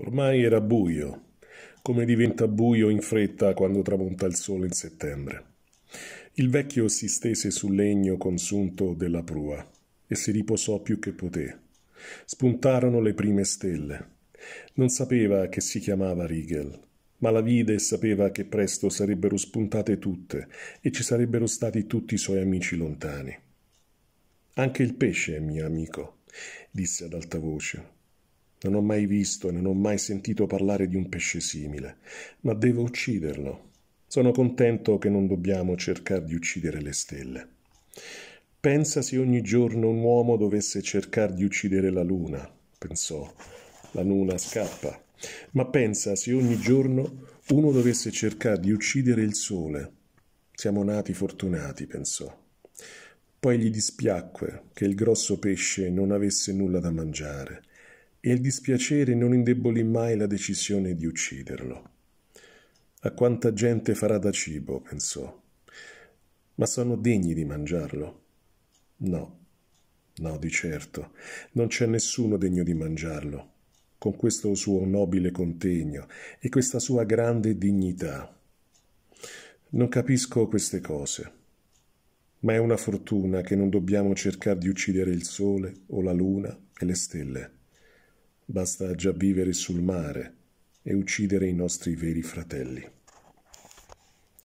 Ormai era buio, come diventa buio in fretta quando tramonta il sole in settembre. Il vecchio si stese sul legno consunto della prua e si riposò più che poté. Spuntarono le prime stelle. Non sapeva che si chiamava Riegel, ma la vide e sapeva che presto sarebbero spuntate tutte e ci sarebbero stati tutti i suoi amici lontani. Anche il pesce è mio amico, disse ad alta voce. Non ho mai visto e non ho mai sentito parlare di un pesce simile, ma devo ucciderlo. Sono contento che non dobbiamo cercare di uccidere le stelle. Pensa se ogni giorno un uomo dovesse cercare di uccidere la luna, pensò. La luna scappa. Ma pensa se ogni giorno uno dovesse cercare di uccidere il sole. Siamo nati fortunati, pensò. Poi gli dispiacque che il grosso pesce non avesse nulla da mangiare e il dispiacere non indebolì mai la decisione di ucciderlo. A quanta gente farà da cibo, pensò. Ma sono degni di mangiarlo? No, no, di certo, non c'è nessuno degno di mangiarlo, con questo suo nobile contegno e questa sua grande dignità. Non capisco queste cose, ma è una fortuna che non dobbiamo cercare di uccidere il sole o la luna e le stelle. Basta già vivere sul mare e uccidere i nostri veri fratelli.